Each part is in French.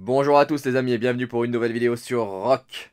Bonjour à tous les amis et bienvenue pour une nouvelle vidéo sur Rock.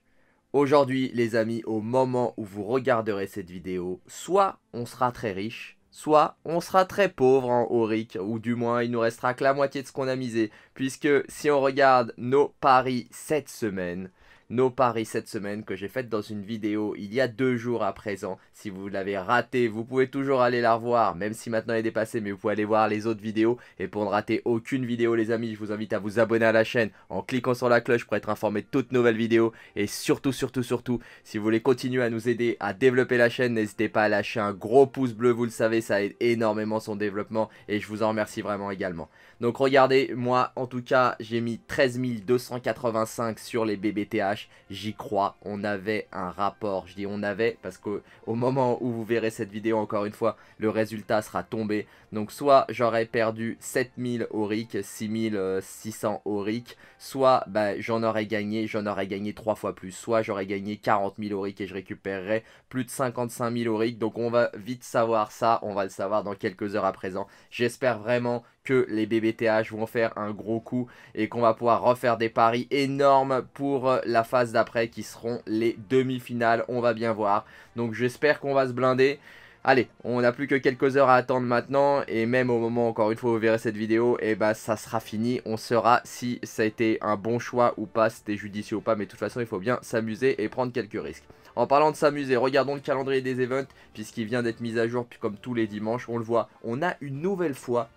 Aujourd'hui les amis, au moment où vous regarderez cette vidéo, soit on sera très riche, soit on sera très pauvre en Auric, ou du moins il nous restera que la moitié de ce qu'on a misé, puisque si on regarde nos paris cette semaine, nos paris cette semaine que j'ai faite dans une vidéo il y a deux jours à présent. Si vous l'avez raté, vous pouvez toujours aller la revoir, même si maintenant elle est dépassée, mais vous pouvez aller voir les autres vidéos. Et pour ne rater aucune vidéo, les amis, je vous invite à vous abonner à la chaîne en cliquant sur la cloche pour être informé de toutes nouvelles vidéos. Et surtout, surtout, surtout, si vous voulez continuer à nous aider à développer la chaîne, n'hésitez pas à lâcher un gros pouce bleu, vous le savez, ça aide énormément son développement et je vous en remercie vraiment également. Donc regardez, moi en tout cas j'ai mis 13 285 sur les BBTH, j'y crois, on avait un rapport, je dis on avait parce qu'au au moment où vous verrez cette vidéo encore une fois, le résultat sera tombé. Donc soit j'aurais perdu 7000 auric, 6600 euh, auric, soit ben, j'en aurais gagné, j'en aurais gagné 3 fois plus, soit j'aurais gagné 40 000 auric et je récupérerais plus de 55 000 auric. Donc on va vite savoir ça, on va le savoir dans quelques heures à présent. J'espère vraiment que les BBTH vont faire un gros coup et qu'on va pouvoir refaire des paris énormes pour euh, la phase d'après qui seront les demi-finales, on va bien voir. Donc j'espère qu'on va se blinder. Allez, on n'a plus que quelques heures à attendre maintenant et même au moment encore une fois vous verrez cette vidéo, et eh bah ben, ça sera fini, on saura si ça a été un bon choix ou pas, c'était judicieux ou pas, mais de toute façon il faut bien s'amuser et prendre quelques risques. En parlant de s'amuser, regardons le calendrier des events puisqu'il vient d'être mis à jour puis comme tous les dimanches, on le voit, on a une nouvelle fois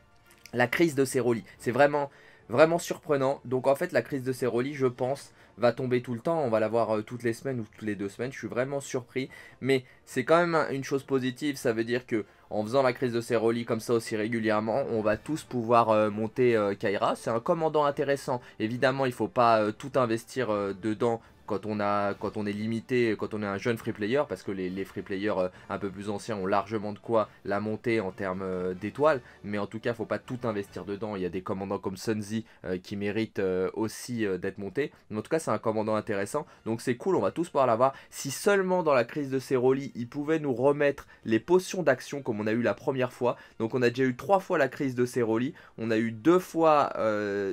la crise de Ceroli. C'est vraiment, vraiment surprenant. Donc en fait, la crise de Ceroli, je pense, va tomber tout le temps. On va la voir euh, toutes les semaines ou toutes les deux semaines. Je suis vraiment surpris. Mais c'est quand même une chose positive. Ça veut dire que en faisant la crise de Ceroli comme ça aussi régulièrement, on va tous pouvoir euh, monter euh, Kyra. C'est un commandant intéressant. Évidemment, il ne faut pas tout investir dedans quand on, a, quand on est limité, quand on est un jeune free player, parce que les, free players euh, un peu plus anciens ont largement de quoi la monter en termes euh, d'étoiles, mais en tout cas, faut pas tout investir dedans. Il y a des commandants comme Sunzi euh, qui méritent aussi d'être montés. Mais en tout cas, c'est un commandant intéressant, donc c'est cool, on va tous pouvoir l'avoir. Si seulement dans la crise de Seroli, il pouvait nous remettre les potions d'action comme on a eu la première fois, donc on a déjà eu trois fois la crise de Seroli, on a eu deux fois,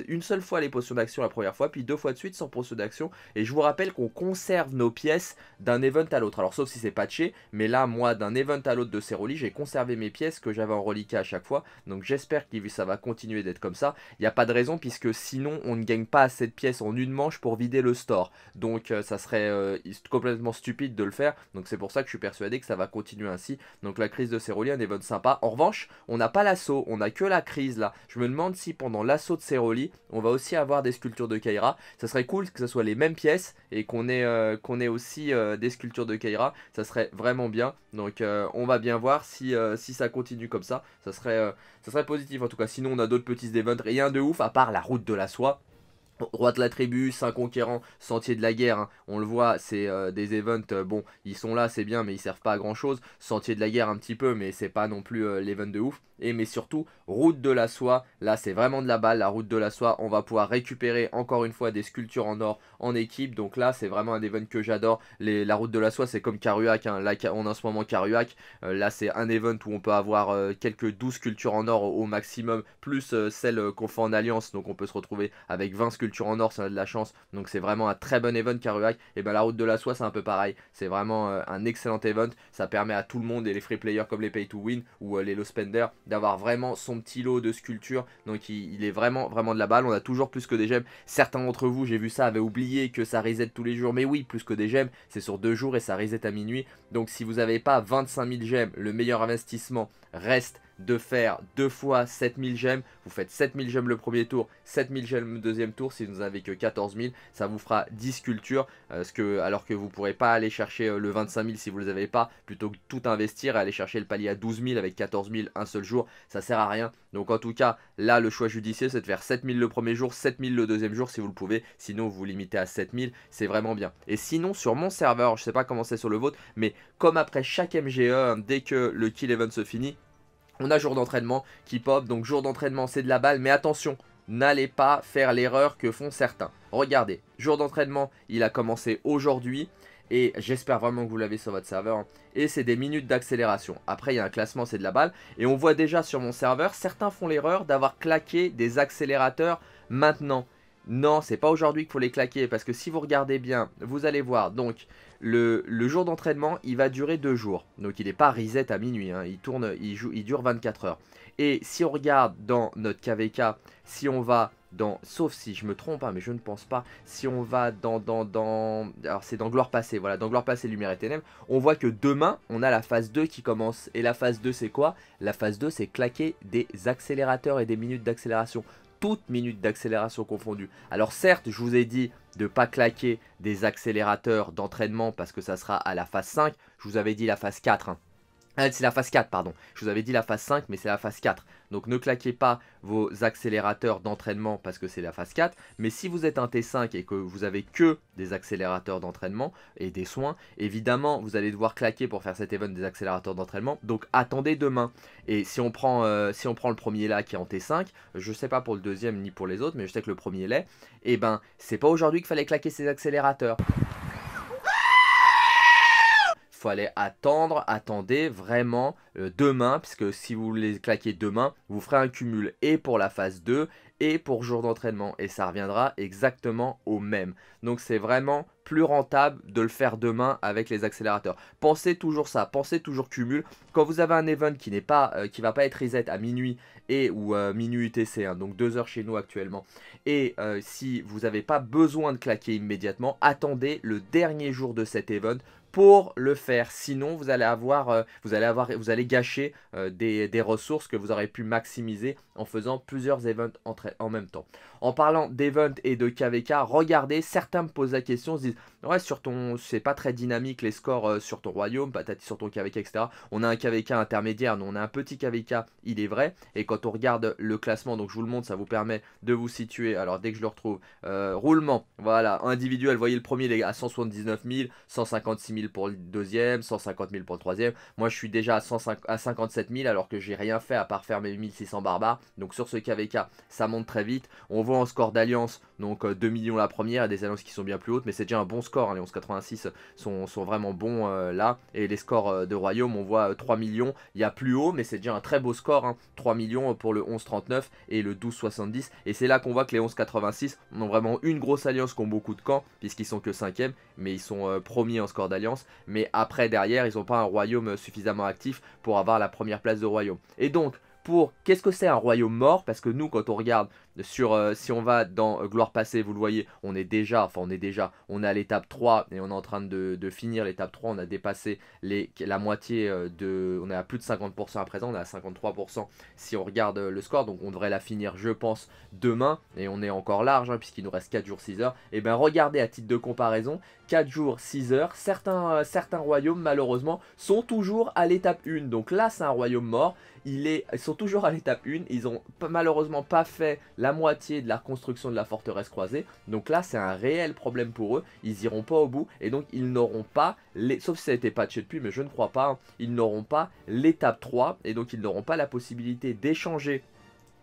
une seule fois les potions d'action la première fois, puis deux fois de suite sans potions d'action, et je vous rappelle qu'on conserve nos pièces d'un event à l'autre. Alors sauf si c'est patché, mais là moi d'un event à l'autre de ces j'ai conservé mes pièces que j'avais en reliquat à chaque fois. Donc j'espère que ça va continuer d'être comme ça. Il n'y a pas de raison puisque sinon on ne gagne pas cette pièce en une manche pour vider le store. Donc euh, ça serait euh, complètement stupide de le faire. Donc c'est pour ça que je suis persuadé que ça va continuer ainsi. Donc la crise de relis, un event sympa. En revanche, on n'a pas l'assaut, on n'a que la crise là. Je me demande si pendant l'assaut de Seroli on va aussi avoir des sculptures de Kaira. Ça serait cool que ce soit les mêmes pièces et qu'on ait, euh, aussi euh, des sculptures de Kaira. ça serait vraiment bien. Donc euh, on va bien voir si, si ça continue comme ça, ça serait, ça serait positif en tout cas. Sinon on a d'autres petits events, rien de ouf à part la route de la soie. Roi de la tribu, saint conquérant, sentier de la guerre, hein. on le voit, c'est euh, des events, euh, bon, ils sont là, c'est bien, mais ils servent pas à grand chose. Sentier de la guerre un petit peu, mais c'est pas non plus euh, l'event de ouf. Et mais surtout, route de la soie, là c'est vraiment de la balle, la route de la soie, on va pouvoir récupérer encore une fois des sculptures en or en équipe. Donc là, c'est vraiment un event que j'adore. La route de la soie, c'est comme Karuak, hein. là on a en ce moment Caruac. là, c'est un event où on peut avoir quelques 12 sculptures en or au, maximum, plus celles qu'on fait en alliance, donc on peut se retrouver avec 20 sculptures en or ça a de la chance. Donc c'est vraiment un très bon event Caruac. Et ben la route de la soie c'est un peu pareil. C'est vraiment euh, un excellent event. Ça permet à tout le monde et les free players comme les pay to win ou euh, les low spenders d'avoir vraiment son petit lot de sculptures. Donc il, est vraiment vraiment de la balle. On a toujours plus que des gemmes. Certains d'entre vous, j'ai vu ça, avaient oublié que ça reset tous les jours. Mais oui, plus que des gemmes, c'est sur deux jours et ça reset à minuit. Donc si vous n'avez pas 25 000 gemmes, le meilleur investissement reste de faire deux fois 7000 gemmes. Vous faites 7000 gemmes le premier tour, 7000 gemmes le deuxième tour. Si vous n'avez que 14000, ça vous fera 10 sculptures. Euh, alors que vous ne pourrez pas aller chercher euh, le 25000 si vous ne les avez pas. Plutôt que tout investir et aller chercher le palier à 12000 avec 14000 un seul jour, ça sert à rien. Donc en tout cas, là, le choix judicieux, c'est de faire 7000 le premier jour, 7000 le deuxième jour si vous le pouvez. Sinon, vous vous limitez à 7000. C'est vraiment bien. Et sinon, sur mon serveur, je ne sais pas comment c'est sur le vôtre, mais comme après chaque MGE, hein, dès que le kill event se finit, on a jour d'entraînement qui pop, donc jour d'entraînement c'est de la balle, mais attention, n'allez pas faire l'erreur que font certains. Regardez, jour d'entraînement, il a commencé aujourd'hui, et j'espère vraiment que vous l'avez sur votre serveur. Et c'est des minutes d'accélération. Après, il y a un classement, c'est de la balle. Et on voit déjà sur mon serveur, certains font l'erreur d'avoir claqué des accélérateurs maintenant. Non, c'est pas aujourd'hui qu'il faut les claquer, parce que si vous regardez bien, vous allez voir, donc, le, jour d'entraînement, il va durer deux jours. Donc il n'est pas reset à minuit, hein. il, tourne, il, joue, il dure 24 heures. Et si on regarde dans notre KVK, si on va dans, sauf si je me trompe, hein, mais je ne pense pas, si on va dans, dans, dans alors c'est dans Gloire Passée, voilà, dans Gloire Passée, Lumière et Ténèbres, on voit que demain, on a la phase 2 qui commence, et la phase 2 c'est quoi La phase 2 c'est claquer des accélérateurs et des minutes d'accélération, toute minute d'accélération confondue. Alors certes, je vous ai dit de ne pas claquer des accélérateurs d'entraînement parce que ça sera à la phase 5. Je vous avais dit la phase 4. Ah, c'est la phase 4, pardon. Je vous avais dit la phase 5, mais c'est la phase 4. Donc ne claquez pas vos accélérateurs d'entraînement parce que c'est la phase 4. Mais si vous êtes un T5 et que vous avez que des accélérateurs d'entraînement et des soins, évidemment, vous allez devoir claquer pour faire cet event des accélérateurs d'entraînement. Donc attendez demain. Et si on, prend, euh, si on prend le premier là qui est en T5, je sais pas pour le deuxième ni pour les autres, mais je sais que le premier l'est, et eh ben c'est pas aujourd'hui qu'il fallait claquer ces accélérateurs il fallait attendre, attendez vraiment euh, demain, puisque si vous les claquez demain, vous ferez un cumul et pour la phase 2 et pour jour d'entraînement, et ça reviendra exactement au même. Donc c'est vraiment plus rentable de le faire demain avec les accélérateurs. Pensez toujours ça, pensez toujours cumul. Quand vous avez un event qui n'est pas, euh, qui va pas être reset à minuit et ou euh, minuit UTC, hein, donc deux heures chez nous actuellement, et si vous n'avez pas besoin de claquer immédiatement, attendez le dernier jour de cet event pour le faire. Sinon, vous allez avoir, euh, vous allez avoir, vous allez gâcher euh, des, ressources que vous aurez pu maximiser en faisant plusieurs events en même temps. En parlant d'Event et de KVK, regardez, certains me posent la question, se disent ouais sur ton, c'est pas très dynamique les scores euh, sur ton royaume, patati sur ton KVK, etc. On a un KVK intermédiaire, nous on a un petit KVK, il est vrai. Et quand on regarde le classement, donc je vous le montre, ça vous permet de vous situer. Alors dès que je le retrouve, euh, roulement, voilà, individuel, voyez le premier les gars, à 179 000, 156 000 pour le deuxième, 150 000 pour le troisième. Moi je suis déjà à, 57 000 alors que j'ai rien fait à part faire mes 1600 barbares. Donc sur ce KVK, ça monte très vite. On voit score d'alliance, donc 2 euh, millions la première et des alliances qui sont bien plus hautes, mais c'est déjà un bon score. Hein, les 11,86 sont, sont, vraiment bons euh, là. Et les scores euh, de Royaume, on voit 3 millions, il y a plus haut, mais c'est déjà un très beau score. 3 hein. millions pour le 11,39 et le 12,70. Et c'est là qu'on voit que les 11,86 ont vraiment une grosse alliance qui beaucoup de camps, puisqu'ils sont que 5 e mais ils sont premiers en score d'alliance. Mais après, derrière, ils n'ont pas un Royaume suffisamment actif pour avoir la première place de Royaume. Et donc, pour qu'est-ce que c'est un royaume mort Parce que nous, quand on regarde sur euh, si on va dans euh, gloire passée, vous le voyez, on est déjà, enfin on est déjà, on est à l'étape 3 et on est en train de, finir l'étape 3, on a dépassé les, la moitié euh, de, on est à plus de 50% à présent, on est à 53% si on regarde le score, donc on devrait la finir je pense demain et on est encore large hein, puisqu'il nous reste 4 jours 6 heures, et eh bien regardez à titre de comparaison, 4 jours 6 heures, certains, certains royaumes malheureusement sont toujours à l'étape 1, donc là c'est un royaume mort, ils sont toujours à l'étape 1, ils ont malheureusement pas fait la la moitié de la construction de la forteresse croisée. Donc là, c'est un réel problème pour eux. Ils iront pas au bout et donc ils n'auront pas, les... sauf si ça a été patché depuis, mais je ne crois pas, hein. ils n'auront pas l'étape 3 et donc ils n'auront pas la possibilité d'échanger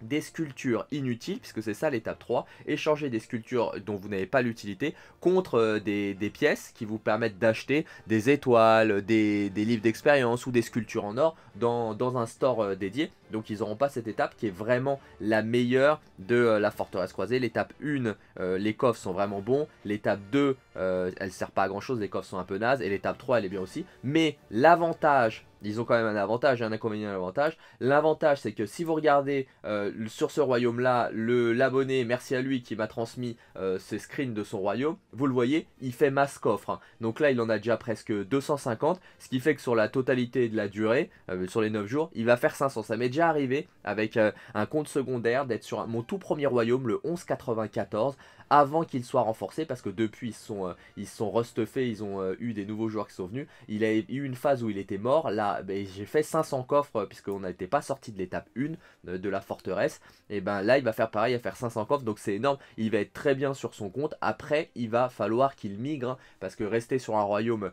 des sculptures inutiles, puisque c'est ça l'étape 3, échanger des sculptures dont vous n'avez pas l'utilité contre euh, des, pièces qui vous permettent d'acheter des étoiles, des, livres d'expérience ou des sculptures en or dans, un store euh, dédié. Donc ils n'auront pas cette étape qui est vraiment la meilleure de euh, la forteresse croisée. L'étape 1, les coffres sont vraiment bons. L'étape 2, elle ne sert pas à grand chose, les coffres sont un peu nazes. Et l'étape 3, elle est bien aussi. Mais l'avantage ils ont quand même un avantage et un inconvénient un l'avantage. L'avantage, c'est que si vous regardez euh, sur ce royaume-là, l'abonné, merci à lui qui m'a transmis euh, ses screens de son royaume, vous le voyez, il fait masque coffre. Hein. Donc là, il en a déjà presque 250, ce qui fait que sur la totalité de la durée, euh, sur les 9 jours, il va faire 500. Ça m'est déjà arrivé avec un compte secondaire d'être sur mon tout premier royaume, le 1194, avant qu'il soit renforcé parce que depuis ils sont euh, ils sont restuffés, ils ont euh, eu des nouveaux joueurs qui sont venus. Il a eu une phase où il était mort. Là, ben, j'ai fait 500 coffres euh, puisqu'on n'était pas sorti de l'étape 1 de la forteresse. Et ben là, il va faire pareil, il va faire 500 coffres, donc c'est énorme. Il va être très bien sur son compte. Après, il va falloir qu'il migre hein, parce que rester sur un royaume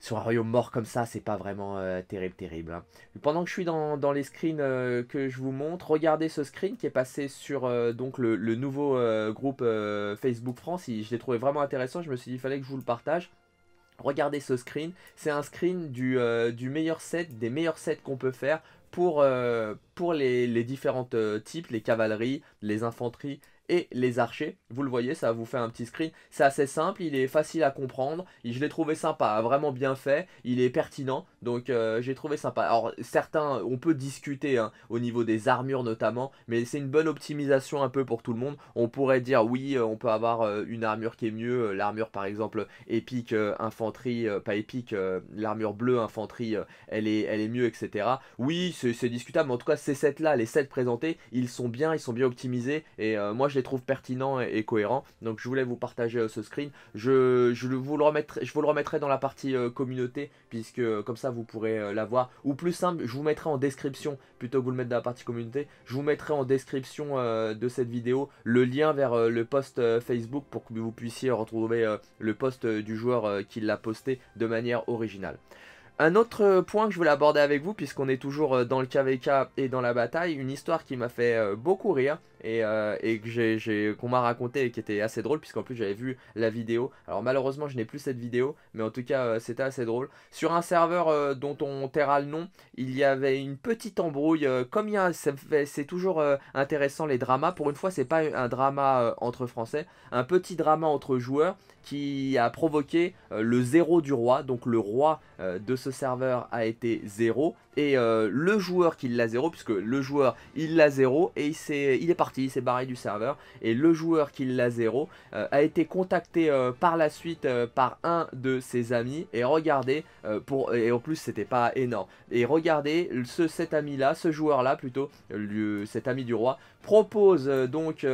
sur un royaume mort comme ça, c'est pas vraiment euh, terrible, terrible. Hein. Pendant que je suis dans, les screens euh, que je vous montre, regardez ce screen qui est passé sur euh, donc le, nouveau groupe Facebook France. je l'ai trouvé vraiment intéressant, je me suis dit il fallait que je vous le partage. Regardez ce screen, c'est un screen du, du meilleur set, des meilleurs sets qu'on peut faire pour, pour les, les différents euh, types, les cavaleries, les infanteries et les archers. Vous le voyez, ça vous fait un petit screen. C'est assez simple, il est facile à comprendre. Je l'ai trouvé sympa, vraiment bien fait. Il est pertinent, donc euh, j'ai trouvé sympa. Alors certains, on peut discuter hein, au niveau des armures notamment, mais c'est une bonne optimisation un peu pour tout le monde. On pourrait dire oui, euh, on peut avoir une armure qui est mieux. L'armure par exemple épique infanterie, pas épique, l'armure bleue infanterie, elle est, elle est mieux, etc. Oui, c'est discutable, en tout cas ces sets-là, les sets présentés, ils sont bien, ils sont bien optimisés et euh, moi je les trouve pertinents et, cohérents. Donc je voulais vous partager euh, ce screen. Je, vous le remettrai, je le dans la partie euh, communauté puisque comme ça vous pourrez la voir. Ou plus simple, je vous mettrai en description plutôt que vous le mettre dans la partie communauté. Je vous mettrai en description de cette vidéo le lien vers le post Facebook pour que vous puissiez retrouver le post du joueur qui l'a posté de manière originale. Un autre euh, point que je voulais aborder avec vous, puisqu'on est toujours euh, dans le KVK et dans la bataille, une histoire qui m'a fait euh, beaucoup rire, et, euh, qu'on m'a raconté et qui était assez drôle puisqu'en plus j'avais vu la vidéo. Alors malheureusement je n'ai plus cette vidéo mais en tout cas euh, c'était assez drôle. Sur un serveur euh, dont on taira le nom, il y avait une petite embrouille. comme il y a, c'est toujours intéressant les dramas. Pour une fois c'est pas un drama entre Français, un petit drama entre joueurs qui a provoqué le zéro du roi. Donc le roi de ce serveur a été zéro et le joueur qui l'a zéro puisque le joueur il l'a zéro et il, s'est, il est parti il s'est barré du serveur, et le joueur qui l'a zéro euh, a été contacté euh, par la suite euh, par un de ses amis, et regardez, pour, et en plus c'était pas énorme, et regardez, ce, cet ami-là, ce joueur-là plutôt, cet ami du roi, propose donc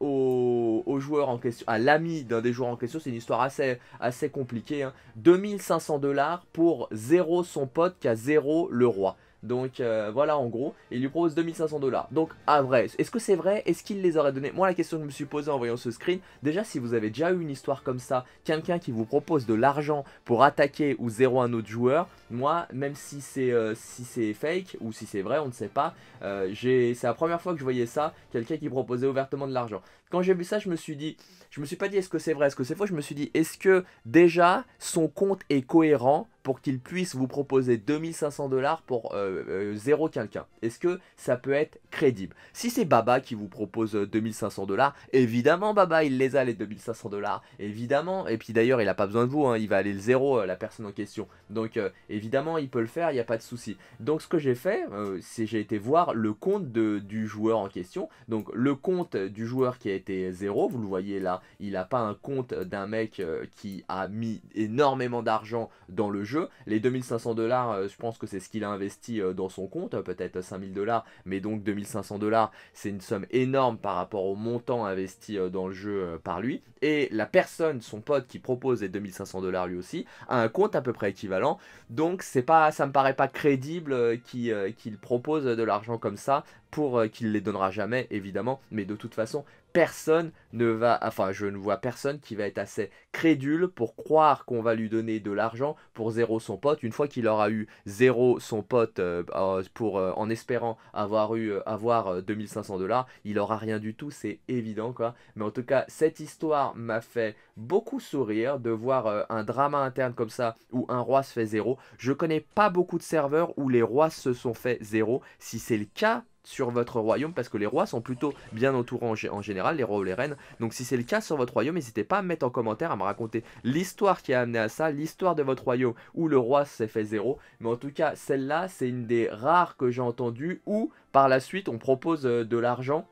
au, joueur en question, à l'ami d'un des joueurs en question, c'est une histoire assez, assez compliquée, 2500 hein, dollars pour zéro son pote qui a zéro le roi. Donc euh, voilà en gros, il lui propose 2500 dollars. Donc à ah, vrai, est-ce que c'est vrai Est-ce qu'il les aurait donné Moi la question que je me suis posée en voyant ce screen, déjà si vous avez déjà eu une histoire comme ça, quelqu'un qui vous propose de l'argent pour attaquer ou zéro un autre joueur, moi même si c'est euh, si fake ou si c'est vrai, on ne sait pas, euh, c'est la première fois que je voyais ça, quelqu'un qui proposait ouvertement de l'argent. Quand j'ai vu ça, je me suis dit, je me suis pas dit est-ce que c'est vrai, est-ce que c'est faux, je me suis dit est-ce que déjà son compte est cohérent pour qu'il puisse vous proposer 2500 dollars pour euh, euh, zéro quelqu'un Est-ce que ça peut être crédible Si c'est Baba qui vous propose 2500 euh, dollars, évidemment Baba il les a les 2500 dollars, évidemment. Et puis d'ailleurs il n'a pas besoin de vous, hein. il va aller le zéro la personne en question. Donc évidemment il peut le faire, il n'y a pas de souci. Donc ce que j'ai fait, c'est j'ai été voir le compte de, du joueur en question. Donc le compte du joueur qui a été zéro, vous le voyez là, il n'a pas un compte d'un mec qui a mis énormément d'argent dans le jeu les 2500 dollars, euh, je pense que c'est ce qu'il a investi euh, dans son compte, euh, peut-être 5000 dollars, mais donc 2500 dollars, c'est une somme énorme par rapport au montant investi dans le jeu par lui. Et la personne, son pote qui propose les 2500 dollars lui aussi, a un compte à peu près équivalent. Donc c'est pas, ça me paraît pas crédible qu'il propose de l'argent comme ça pour qu'il les donnera jamais évidemment, mais de toute façon personne ne va, enfin je ne vois personne qui va être assez crédule pour croire qu'on va lui donner de l'argent pour zéro son pote une fois qu'il aura eu zéro son pote euh, euh, pour euh, en espérant avoir eu avoir 2500 dollars il aura rien du tout c'est évident quoi mais en tout cas cette histoire m'a fait beaucoup sourire de voir un drama interne comme ça où un roi se fait zéro je connais pas beaucoup de serveurs où les rois se sont fait zéro si c'est le cas sur votre royaume parce que les rois sont plutôt bien entourés en, général, les rois ou les reines. Donc si c'est le cas sur votre royaume, n'hésitez pas à me mettre en commentaire, à me raconter l'histoire qui a amené à ça, l'histoire de votre royaume où le roi s'est fait zéro. Mais en tout cas, celle-là, c'est une des rares que j'ai entendues où par la suite on propose euh, de l'argent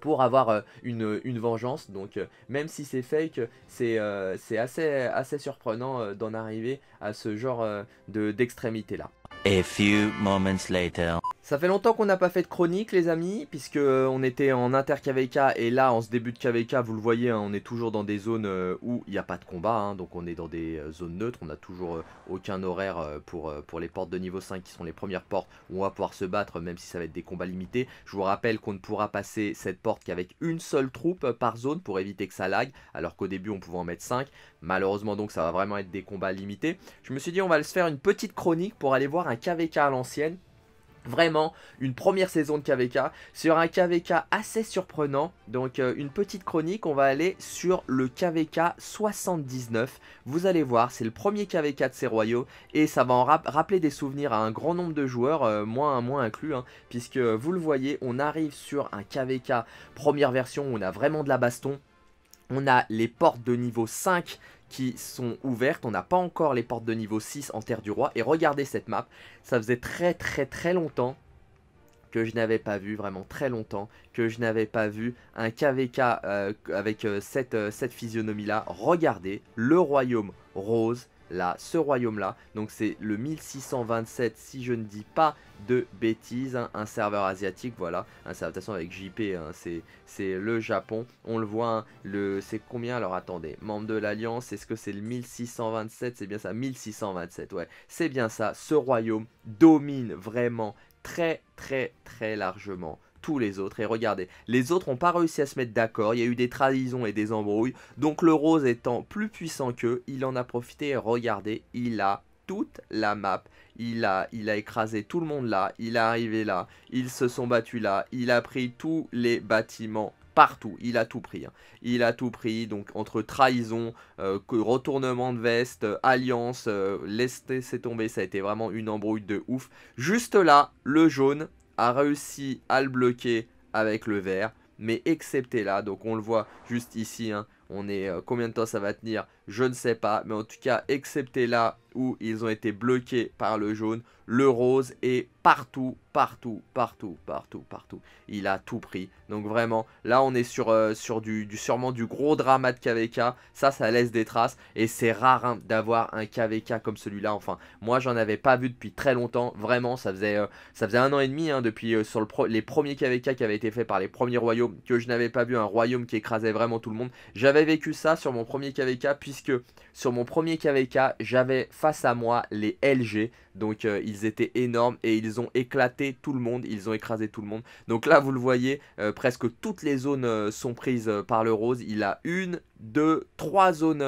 pour avoir euh, une, vengeance. Donc euh, même si c'est fake, c'est assez, assez surprenant d'en arriver à ce genre de d'extrémité là. A few moments later. Ça fait longtemps qu'on n'a pas fait de chronique les amis, puisque euh, on était en inter KVK et là en ce début de KVK vous le voyez, hein, on est toujours dans des zones euh, où il n'y a pas de combat, hein, donc on est dans des euh, zones neutres, on n'a toujours aucun horaire pour, pour les portes de niveau 5 qui sont les premières portes où on va pouvoir se battre même si ça va être des combats limités. Je vous rappelle qu'on ne pourra passer cette porte qu'avec une seule troupe par zone pour éviter que ça lag, alors qu'au début on pouvait en mettre 5. Malheureusement donc ça va vraiment être des combats limités. Je me suis dit on va se faire une petite chronique pour aller voir un KVK à l'ancienne Vraiment, une première saison de KVK sur un KVK assez surprenant. Donc euh, une petite chronique, on va aller sur le KVK 79. Vous allez voir, c'est le premier KVK de ces royaux et ça va en rappeler des souvenirs à un grand nombre de joueurs, moins euh, moins, moins inclus, hein, puisque vous le voyez, on arrive sur un KVK première version où on a vraiment de la baston. On a les portes de niveau 5 qui sont ouvertes. On n'a pas encore les portes de niveau 6 en Terre du Roi. Et regardez cette map, ça faisait très très très longtemps que je n'avais pas vu, vraiment très longtemps, que je n'avais pas vu un KVK euh, avec euh, cette, euh, cette physionomie-là. Regardez, le royaume rose là, ce royaume-là. Donc c'est le 1627, si je ne dis pas de bêtises, hein. un serveur asiatique, voilà. de toute façon, avec JP, hein, c'est le Japon. On le voit, hein, le c'est combien Alors attendez, membre de l'Alliance, est-ce que c'est le 1627 C'est bien ça, 1627, ouais. C'est bien ça, ce royaume domine vraiment très très très largement tous les autres. Et regardez, les autres n'ont pas réussi à se mettre d'accord, il y a eu des trahisons et des embrouilles. Donc le rose étant plus puissant qu'eux, il en a profité regardez, il a toute la map. Il a, il a écrasé tout le monde là, il est arrivé là, ils se sont battus là, il a pris tous les bâtiments partout, il a tout pris. Hein. Il a tout pris, donc entre trahison, euh, retournement de veste, euh, alliance, euh, laissez tomber, ça a été vraiment une embrouille de ouf. Juste là, le jaune, a réussi à le bloquer avec le vert. Mais excepté là, donc on le voit juste ici, hein, on est euh, combien de temps ça va tenir, je ne sais pas. Mais en tout cas, excepté là où ils ont été bloqués par le jaune, le rose est partout, partout, partout, partout, partout. Il a tout pris. Donc vraiment, là on est sur, euh, sur du, sûrement du gros drama de KVK. Ça, ça laisse des traces. Et c'est rare hein, d'avoir un KVK comme celui-là. Enfin, moi j'en avais pas vu depuis très longtemps. Vraiment, ça faisait, euh, ça faisait un an et demi hein, depuis euh, sur le les premiers KVK qui avaient été faits par les premiers royaumes. Que je n'avais pas vu un royaume qui écrasait vraiment tout le monde. J'avais vécu ça sur mon premier KVK puisque sur mon premier KVK, j'avais face à moi les LG. Donc euh, ils étaient énormes et ils ont éclaté tout le monde, ils ont écrasé tout le monde. Donc là vous le voyez, euh, presque toutes les zones euh, sont prises par le rose. Il a une, deux, trois zones,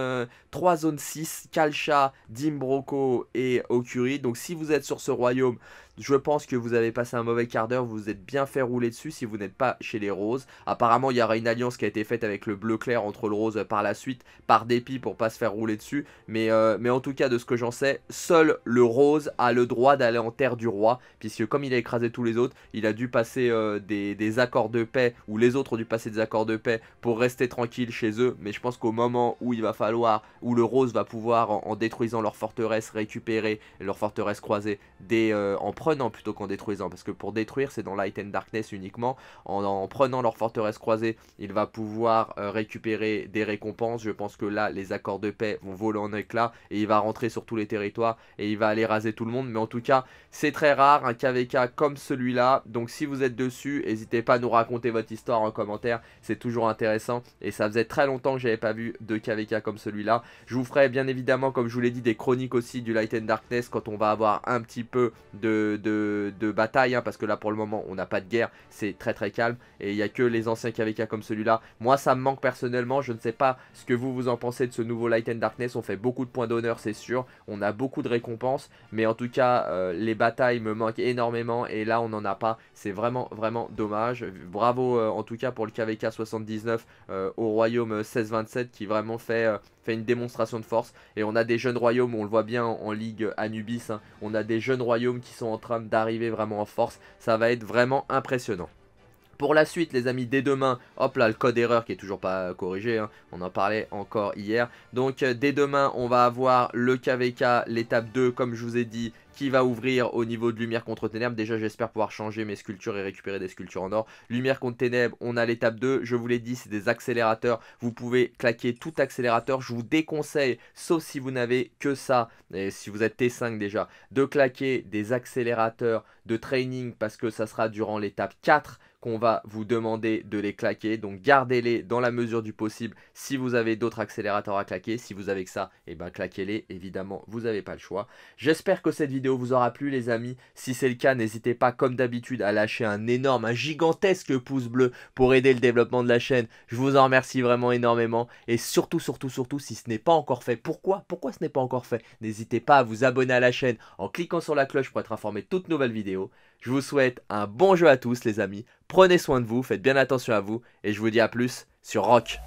trois zones 6, Kalcha, Dimbroko et Okuri. Donc si vous êtes sur ce royaume, je pense que vous avez passé un mauvais quart d'heure, vous vous êtes bien fait rouler dessus si vous n'êtes pas chez les roses. Apparemment, il y aura une alliance qui a été faite avec le bleu clair entre le rose par la suite, par dépit pour pas se faire rouler dessus. Mais, euh, mais en tout cas, de ce que j'en sais, seul le rose a le droit d'aller en terre du roi, puisque comme il a écrasé tous les autres, il a dû passer euh, des, accords de paix, ou les autres ont dû passer des accords de paix pour rester tranquille chez eux. Mais je pense qu'au moment où il va falloir, où le rose va pouvoir, en, détruisant leur forteresse, récupérer leur forteresse croisée des en euh, prenant plutôt qu'en détruisant, parce que pour détruire, c'est dans Light and Darkness uniquement. En, prenant leur forteresse croisée, il va pouvoir euh, récupérer des récompenses. Je pense que là, les accords de paix vont voler en éclats et il va rentrer sur tous les territoires et il va aller raser tout le monde. Mais en tout cas, c'est très rare un KVK comme celui-là. Donc si vous êtes dessus, n'hésitez pas à nous raconter votre histoire en commentaire. C'est toujours intéressant et ça faisait très longtemps que j'avais pas vu de KVK comme celui-là. Je vous ferai bien évidemment, comme je vous l'ai dit, des chroniques aussi du Light and Darkness quand on va avoir un petit peu de de, bataille, hein, parce que là pour le moment on n'a pas de guerre, c'est très très calme, et il n'y a que les anciens KVK comme celui-là. Moi ça me manque personnellement, je ne sais pas ce que vous vous en pensez de ce nouveau Light and Darkness, on fait beaucoup de points d'honneur c'est sûr, on a beaucoup de récompenses, mais en tout cas euh, les batailles me manquent énormément, et là on n'en a pas, c'est vraiment vraiment dommage. Bravo euh, en tout cas pour le KVK 79 euh, au royaume 1627 qui vraiment fait fait une démonstration de force. Et on a des jeunes royaumes, on le voit bien en, Ligue Anubis, hein. on a des jeunes royaumes qui sont en train d'arriver vraiment en force. Ça va être vraiment impressionnant. Pour la suite, les amis, dès demain, hop là, le code erreur qui est toujours pas corrigé, hein. on en parlait encore hier. Donc, euh, dès demain, on va avoir le KVK, l'étape 2, comme je vous ai dit, qui va ouvrir au niveau de lumière contre ténèbres. Déjà, j'espère pouvoir changer mes sculptures et récupérer des sculptures en or. Lumière contre ténèbres, on a l'étape 2. Je vous l'ai dit, c'est des accélérateurs. Vous pouvez claquer tout accélérateur. Je vous déconseille, sauf si vous n'avez que ça, et si vous êtes T5 déjà, de claquer des accélérateurs de training parce que ça sera durant l'étape 4 qu'on va vous demander de les claquer. Donc gardez-les dans la mesure du possible. Si vous avez d'autres accélérateurs à claquer, si vous avez que ça, et eh ben, claquez-les. Évidemment, vous n'avez pas le choix. J'espère que cette vidéo vous aura plu les amis. Si c'est le cas, n'hésitez pas comme d'habitude à lâcher un énorme, un gigantesque pouce bleu pour aider le développement de la chaîne. Je vous en remercie vraiment énormément. Et surtout, surtout, surtout, si ce n'est pas encore fait, pourquoi Pourquoi ce n'est pas encore fait N'hésitez pas à vous abonner à la chaîne en cliquant sur la cloche pour être informé de toutes nouvelles vidéos. Je vous souhaite un bon jeu à tous les amis. Prenez soin de vous, faites bien attention à vous et je vous dis à plus sur Rock.